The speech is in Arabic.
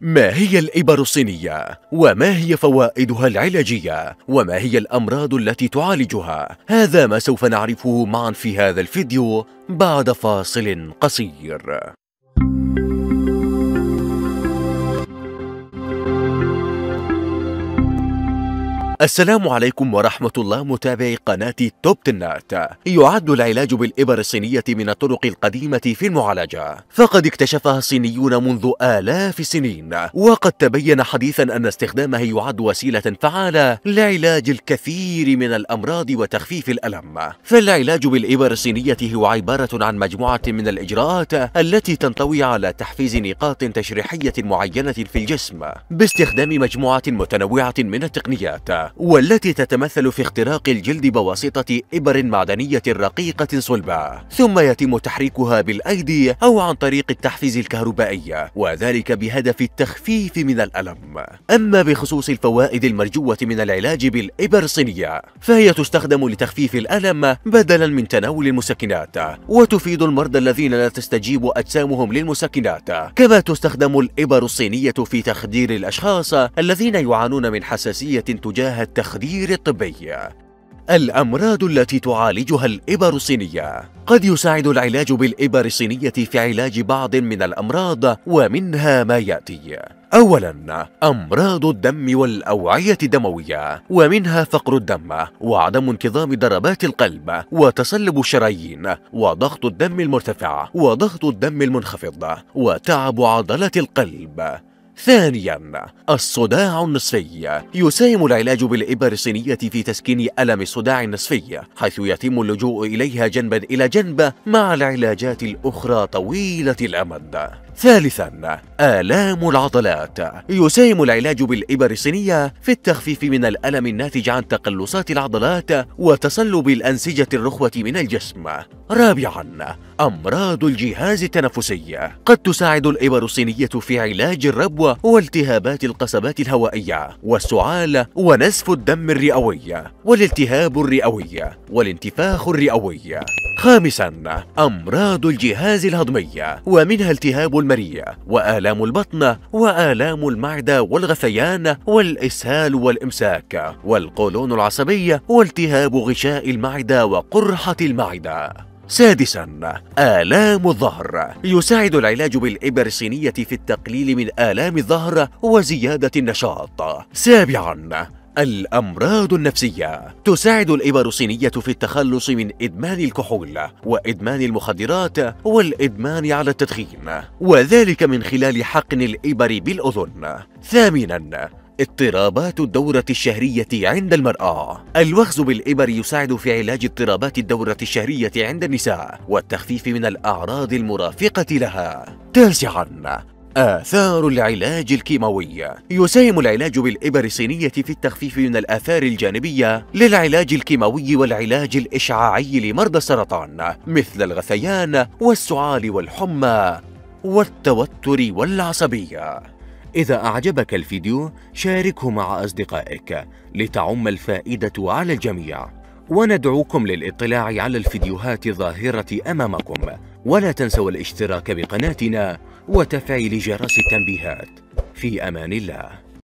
ما هي الإبر الصينية؟ وما هي فوائدها العلاجية؟ وما هي الأمراض التي تعالجها؟ هذا ما سوف نعرفه معا في هذا الفيديو بعد فاصل قصير السلام عليكم ورحمة الله متابعي قناة توب تنات يعد العلاج بالإبر الصينية من الطرق القديمة في المعالجة فقد اكتشفها الصينيون منذ آلاف السنين وقد تبين حديثا أن استخدامه يعد وسيلة فعالة لعلاج الكثير من الأمراض وتخفيف الألم فالعلاج بالإبر الصينية هو عبارة عن مجموعة من الإجراءات التي تنطوي على تحفيز نقاط تشريحية معينة في الجسم باستخدام مجموعة متنوعة من التقنيات والتي تتمثل في اختراق الجلد بواسطة إبر معدنية رقيقة صلبة ثم يتم تحريكها بالأيدي أو عن طريق التحفيز الكهربائي وذلك بهدف التخفيف من الألم أما بخصوص الفوائد المرجوة من العلاج بالإبر الصينية فهي تستخدم لتخفيف الألم بدلا من تناول المسكنات وتفيد المرضى الذين لا تستجيب أجسامهم للمسكنات كما تستخدم الإبر الصينية في تخدير الأشخاص الذين يعانون من حساسية تجاه التخدير الطبي الأمراض التي تعالجها الإبر الصينية قد يساعد العلاج بالإبر الصينية في علاج بعض من الأمراض ومنها ما يأتي أولاً أمراض الدم والأوعية الدموية ومنها فقر الدم وعدم انتظام ضربات القلب وتصلب الشرايين وضغط الدم المرتفع وضغط الدم المنخفض وتعب عضلة القلب ثانيا الصداع النصفي يساهم العلاج بالإبر الصينية في تسكين ألم الصداع النصفي حيث يتم اللجوء إليها جنبا إلى جنب مع العلاجات الأخرى طويلة الأمد ثالثا آلام العضلات يساهم العلاج بالإبر الصينية في التخفيف من الألم الناتج عن تقلصات العضلات وتصلب الأنسجة الرخوة من الجسم رابعا أمراض الجهاز التنفسي قد تساعد الإبر الصينية في علاج الربوة والتهابات القصبات الهوائية والسعال ونزف الدم الرئوي والالتهاب الرئوي والانتفاخ الرئوي خامسا أمراض الجهاز الهضمي ومنها التهاب المريء وآلام البطن وآلام المعدة والغثيان والإسهال والإمساك والقولون العصبي والتهاب غشاء المعدة وقرحة المعدة سادسا آلام الظهر يساعد العلاج بالإبر الصينية في التقليل من آلام الظهر وزيادة النشاط سابعا الأمراض النفسية تساعد الإبر الصينية في التخلص من إدمان الكحول وإدمان المخدرات والإدمان على التدخين وذلك من خلال حقن الإبر بالأذن ثامناً اضطرابات الدورة الشهرية عند المرأة الوخز بالإبر يساعد في علاج اضطرابات الدورة الشهرية عند النساء والتخفيف من الأعراض المرافقة لها تاسعاً آثار العلاج الكيماوي يساهم العلاج بالإبر الصينية في التخفيف من الآثار الجانبية للعلاج الكيماوي والعلاج الإشعاعي لمرضى السرطان مثل الغثيان والسعال والحمى والتوتر والعصبية إذا أعجبك الفيديو شاركه مع أصدقائك لتعم الفائدة على الجميع وندعوكم للإطلاع على الفيديوهات الظاهرة أمامكم ولا تنسوا الاشتراك بقناتنا وتفعيل جرس التنبيهات في امان الله